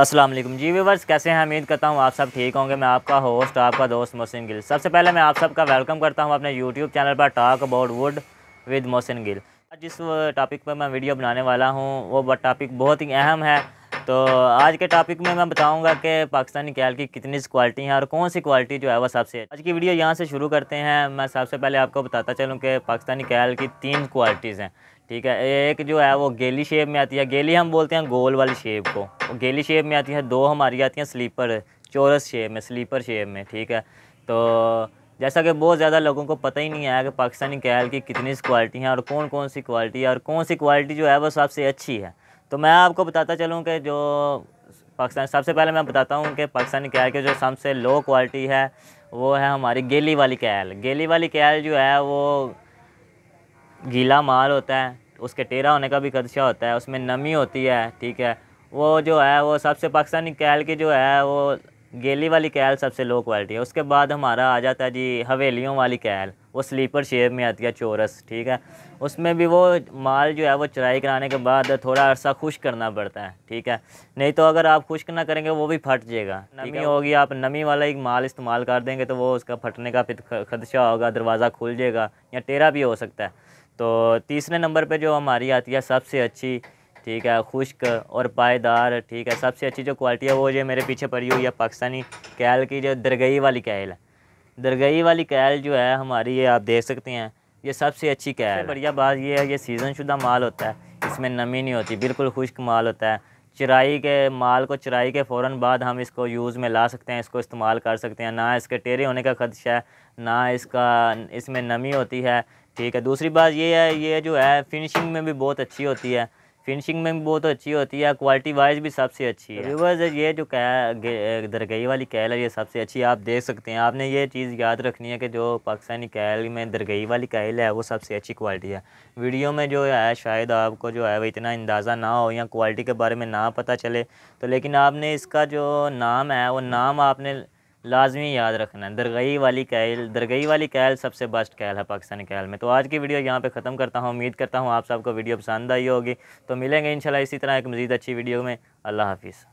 असलम जी viewers कैसे हैं उम्मीद करता हूँ आप सब ठीक होंगे मैं आपका होस्ट आपका दोस्त मोहसिन गिल सबसे पहले मैं आप सबका वेलकम करता हूँ अपने यूट्यूब चैनल पर talk about wood with Mohsin Gill जिस टॉपिक पर मैं वीडियो बनाने वाला हूँ वो टॉपिक बहुत ही अहम है तो आज के टॉपिक में मैं बताऊंगा कि पाकिस्तानी कैल की कितनी क्वालिटी हैं और कौन सी क्वालिटी जो है वह सबसे आज की वीडियो यहाँ से शुरू करते हैं मैं सबसे पहले आपको बताता चलूँ कि पाकिस्तानी कैल की तीन क्वालिटीज़ हैं ठीक है एक जो है वो गेली शेप में आती है गेली हम बोलते हैं गोल वाली शेप को वो गेली शेप में आती है दो हमारी आती हैं स्लीपर चोरस शेप में स्लीपर शेप में ठीक है तो जैसा कि बहुत ज़्यादा लोगों को पता ही नहीं आया कि पाकिस्तानी कैल की कितनी क्वालिटी हैं और कौन कौन सी क्वालिटी है और कौन सी क्वालिटी जो है वो सबसे अच्छी है तो मैं आपको बताता चलूँ कि जो पाकिस्तान सबसे पहले मैं बताता हूँ कि पाकिस्तानी कैल की जो सबसे लो क्वालिटी है वो है हमारी गेली वाली कैल गेली वाली कैल जो है वो गीला माल होता है उसके टेरा होने का भी खदशा होता है उसमें नमी होती है ठीक है वो जो है वो सबसे पाकिस्तानी कैल की जो है वो गेली वाली कैल सबसे लो क्वालिटी है उसके बाद हमारा आ जाता है जी हवेलियों वाली कैल वो स्लीपर शेप में आती है चोरस ठीक है उसमें भी वो माल जो है वो चराई कराने के बाद थोड़ा अरसा खुश करना पड़ता है ठीक है नहीं तो अगर आप खुश ना करेंगे वो भी फट जाएगा नमी होगी आप नमी वाला एक माल इस्तेमाल कर देंगे तो वो उसका फटने का खदशा होगा दरवाज़ा खुल जाएगा या टेरा भी हो सकता है तो तीसरे नंबर पर जो हमारी आती है सबसे अच्छी ठीक है खुश्क और पायदार ठीक है सबसे अच्छी जो क्वालिटी है वो ये मेरे पीछे पड़ी हुई है पाकिस्तानी कैल की जो दरगई वाली कैल है दरगई वाली कैल जो है हमारी ये आप देख सकते हैं ये सबसे अच्छी कैल बढ़िया बात ये है ये सीज़न शुदा माल होता है इसमें नमी नहीं होती बिल्कुल खुश्क माल होता है चराई के माल को चराई के फ़ौर बाद हम इसको यूज़ में ला सकते हैं इसको इस्तेमाल कर सकते हैं ना इसके टेरे होने का खदशा है ना इसका इसमें नमी होती है ठीक है दूसरी बात ये है ये जो है फिनिशिंग में भी बहुत अच्छी होती है फिनिशिंग में भी बहुत अच्छी होती है क्वालिटी वाइज भी सबसे अच्छी है रिवर्स ये जो कह दरगई वाली कैल है ये सबसे अच्छी आप देख सकते हैं आपने ये चीज़ याद रखनी है कि जो पाकिस्तानी कैल में दरगई वाली कैल है वो सबसे अच्छी क्वालिटी है वीडियो में जो है शायद आपको जो है वो इतना अंदाज़ा ना हो या क्वालिटी के बारे में ना पता चले तो लेकिन आपने इसका जो नाम है वो नाम आपने लाजमी याद रखना है दरगई वाली कैल दरगई वाली कैल सबसे बेस्ट कैल है पाकिस्तानी कैल में तो आज की वीडियो यहाँ पे ख़त्म करता हूँ उम्मीद करता हूँ आप सबको वीडियो पसंद आई होगी तो मिलेंगे इंशाल्लाह इसी तरह एक मज़ीद अच्छी वीडियो में अल्लाह हाफिज़